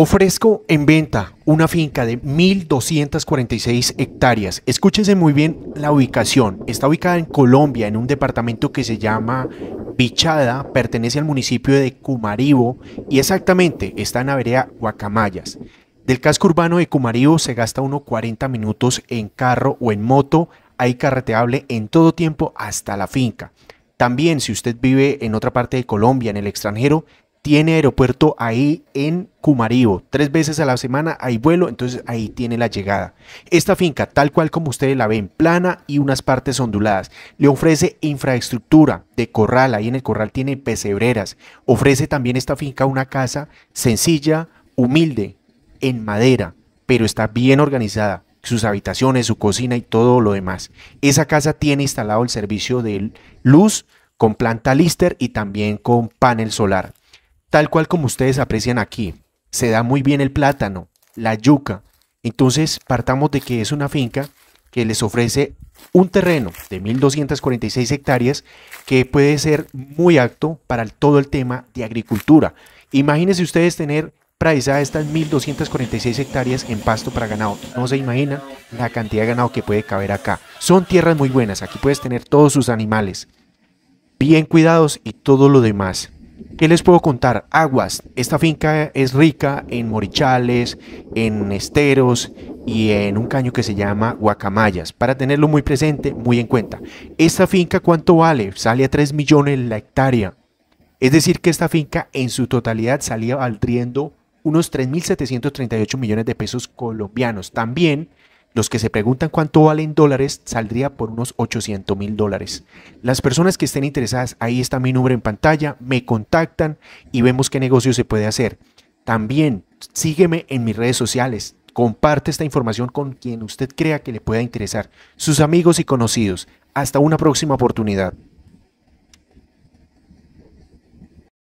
Ofrezco en venta una finca de 1.246 hectáreas. Escúchese muy bien la ubicación. Está ubicada en Colombia, en un departamento que se llama Pichada, pertenece al municipio de Cumaribo y exactamente está en la vereda Guacamayas. Del casco urbano de Cumaribo se gasta unos 40 minutos en carro o en moto. Hay carreteable en todo tiempo hasta la finca. También si usted vive en otra parte de Colombia, en el extranjero, tiene aeropuerto ahí en Cumaribo. Tres veces a la semana hay vuelo, entonces ahí tiene la llegada. Esta finca, tal cual como ustedes la ven, plana y unas partes onduladas, le ofrece infraestructura de corral, ahí en el corral tiene pesebreras. Ofrece también esta finca una casa sencilla, humilde, en madera, pero está bien organizada sus habitaciones, su cocina y todo lo demás. Esa casa tiene instalado el servicio de luz con planta Lister y también con panel solar tal cual como ustedes aprecian aquí. Se da muy bien el plátano, la yuca. Entonces partamos de que es una finca que les ofrece un terreno de 1.246 hectáreas que puede ser muy apto para todo el tema de agricultura. Imagínense ustedes tener praizadas estas 1.246 hectáreas en pasto para ganado. No se imagina la cantidad de ganado que puede caber acá. Son tierras muy buenas, aquí puedes tener todos sus animales bien cuidados y todo lo demás. ¿Qué les puedo contar? Aguas. Esta finca es rica en morichales, en esteros y en un caño que se llama guacamayas. Para tenerlo muy presente, muy en cuenta. ¿Esta finca cuánto vale? Sale a 3 millones la hectárea. Es decir, que esta finca en su totalidad salía valdriendo unos 3.738 millones de pesos colombianos. También los que se preguntan cuánto valen dólares saldría por unos 800 mil dólares. Las personas que estén interesadas, ahí está mi número en pantalla, me contactan y vemos qué negocio se puede hacer. También sígueme en mis redes sociales, comparte esta información con quien usted crea que le pueda interesar, sus amigos y conocidos. Hasta una próxima oportunidad.